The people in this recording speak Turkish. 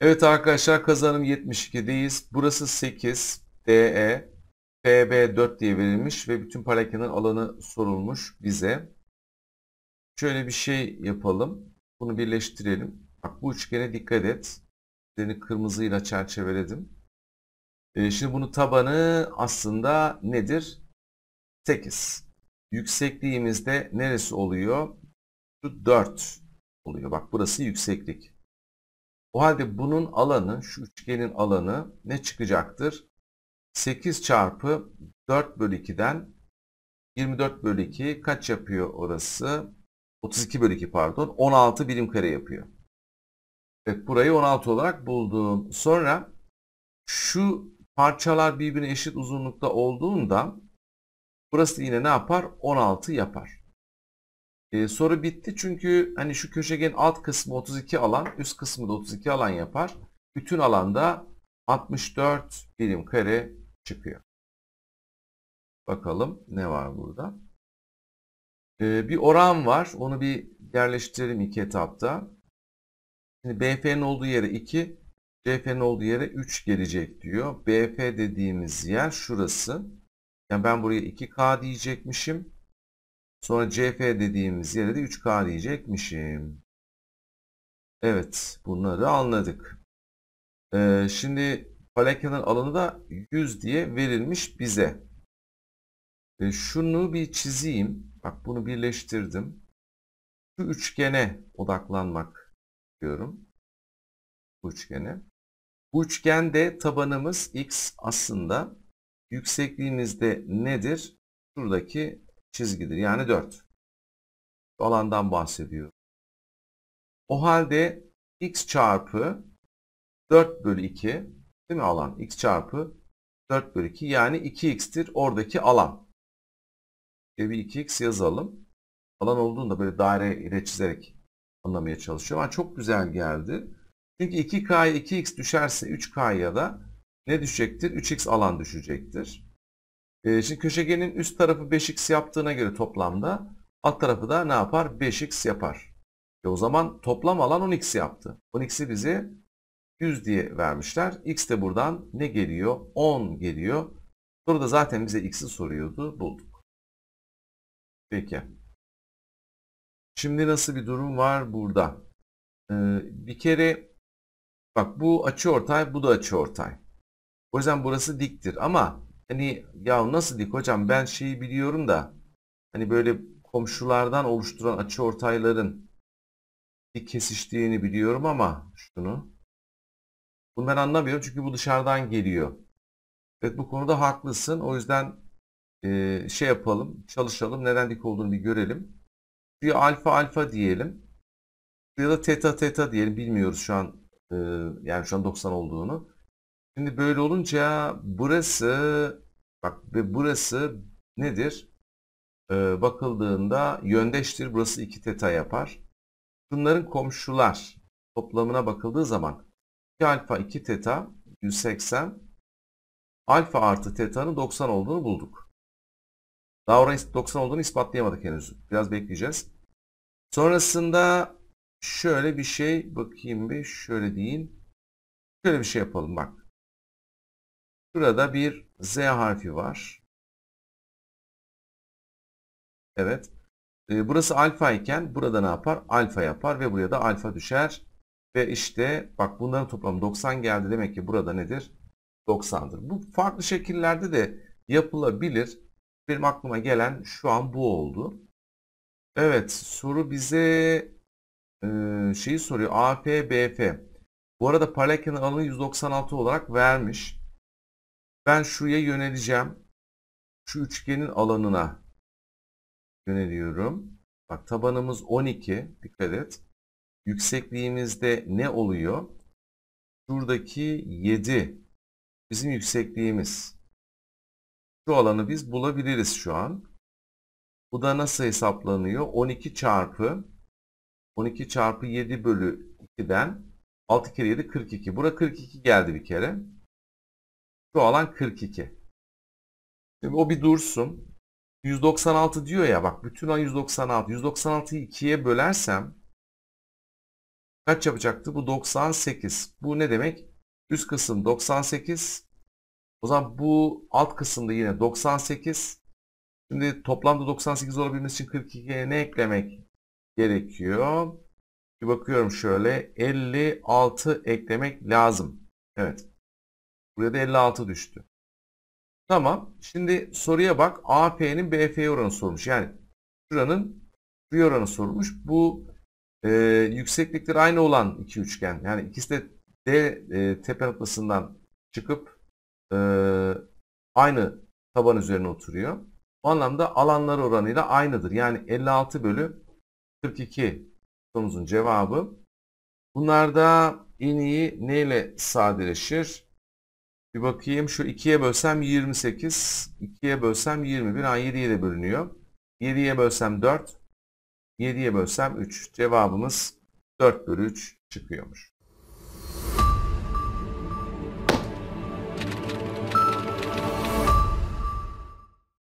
Evet arkadaşlar kazanım 72'deyiz. Burası 8. DE. FB 4 diye verilmiş ve bütün parakenin alanı sorulmuş bize. Şöyle bir şey yapalım. Bunu birleştirelim. Bak bu üçgene dikkat et. Seni kırmızıyla çerçeveledim. Ee, şimdi bunun tabanı aslında nedir? 8. Yüksekliğimizde neresi oluyor? Şu 4 oluyor. Bak burası yükseklik. O halde bunun alanı, şu üçgenin alanı ne çıkacaktır? 8 çarpı 4 bölü 2'den 24 bölü 2 kaç yapıyor orası? 32 bölü 2 pardon. 16 birim kare yapıyor. Evet burayı 16 olarak buldum. Sonra şu parçalar birbirine eşit uzunlukta olduğunda burası yine ne yapar? 16 yapar. E, soru bitti çünkü hani şu köşegenin alt kısmı 32 alan, üst kısmı da 32 alan yapar. Bütün alanda 64 birim kare çıkıyor. Bakalım ne var burada. E, bir oran var. Onu bir yerleştirelim iki etapta. Şimdi BF'nin olduğu yere 2, CF'nin olduğu yere 3 gelecek diyor. BF dediğimiz yer şurası. Yani ben buraya 2K diyecekmişim. Sonra CP dediğimiz yere de 3K diyecekmişim. Evet bunları anladık. Ee, şimdi Palekya'nın alanı da 100 diye verilmiş bize. E, şunu bir çizeyim. Bak bunu birleştirdim. Şu üçgene odaklanmak diyorum. Bu üçgene. Bu üçgende tabanımız x aslında yüksekliğimizde nedir? Şuradaki çizgidir. Yani 4. Alandan bahsediyor. O halde x çarpı 4 bölü 2 değil mi alan? x çarpı 4 bölü 2 yani 2x'tir oradaki alan. bir 2x yazalım. Alan olduğunda böyle daire ile çizerek anlamaya çalışıyorum. Ama çok güzel geldi. Çünkü 2k'ya 2x düşerse 3k'ya da ne düşecektir? 3x alan düşecektir. E, şimdi köşegenin üst tarafı 5x yaptığına göre toplamda alt tarafı da ne yapar? 5x yapar. E o zaman toplam alan 10x yaptı. 10x'i bize 100 diye vermişler. X de buradan ne geliyor? 10 geliyor. Burada zaten bize x'i soruyordu. Bulduk. Peki. Şimdi nasıl bir durum var burada? Ee, bir kere bak bu açı ortay, bu da açı ortay. O yüzden burası diktir ama hani ya nasıl dik hocam ben şeyi biliyorum da hani böyle komşulardan oluşturan açı ortayların bir kesiştiğini biliyorum ama şunu bunu ben anlamıyorum çünkü bu dışarıdan geliyor. Evet bu konuda haklısın. O yüzden e, şey yapalım, çalışalım. Neden dik olduğunu bir görelim. Bir alfa alfa diyelim. Ya da teta teta diyelim. Bilmiyoruz şu an e, yani şu an 90 olduğunu. Şimdi böyle olunca burası bak ve burası nedir? Ee, bakıldığında yöndeştir. Burası 2 teta yapar. Bunların komşular toplamına bakıldığı zaman 2 alfa 2 teta 180 alfa artı teta'nın 90 olduğunu bulduk. Daha oraya 90 olduğunu ispatlayamadık henüz. Biraz bekleyeceğiz. Sonrasında şöyle bir şey bakayım bir şöyle diyeyim. Şöyle bir şey yapalım bak. Burada bir Z harfi var. Evet. Ee, burası alfa iken burada ne yapar? Alfa yapar ve buraya da alfa düşer. Ve işte bak bunların toplamı 90 geldi. Demek ki burada nedir? 90'dır. Bu farklı şekillerde de yapılabilir. Benim aklıma gelen şu an bu oldu. Evet soru bize e, şeyi soruyor. AP, BF. Bu arada paralel kenar alanı 196 olarak vermiş. Ben şuraya yöneleceğim. Şu üçgenin alanına yöneliyorum. Bak tabanımız 12. Dikkat et. Yüksekliğimizde ne oluyor? Şuradaki 7 bizim yüksekliğimiz. Şu alanı biz bulabiliriz şu an. Bu da nasıl hesaplanıyor? 12 çarpı 12 çarpı 7 bölü 2'den 6 kere 7 42. Bura 42 geldi bir kere. Bu alan 42. Şimdi o bir dursun. 196 diyor ya bak bütün an 196. 196'yı 2'ye bölersem kaç yapacaktı? Bu 98. Bu ne demek? Üst kısım 98. O zaman bu alt kısımda yine 98. Şimdi toplamda 98 olabilmesi için 42'ye ne eklemek gerekiyor? Bir bakıyorum şöyle 56 eklemek lazım. Evet. Buraya da 56 düştü. Tamam. Şimdi soruya bak. AP'nin BF'ye oranı sormuş. Yani şuranın şuraya oranı sormuş. Bu e, yükseklikleri aynı olan iki üçgen. Yani ikisi de D e, tepe noktasından çıkıp e, aynı taban üzerine oturuyor. Bu anlamda alanlar oranıyla aynıdır. Yani 56 bölü 42 sorumuzun cevabı. Bunlarda en iyi neyle sadeleşir? Bir bakayım şu 2'ye bölsem 28. 2'ye bölsem 21. Ha 7'ye de bölünüyor. 7'ye bölsem 4. 7'ye bölsem 3. Cevabımız 4 bölü 3 çıkıyormuş.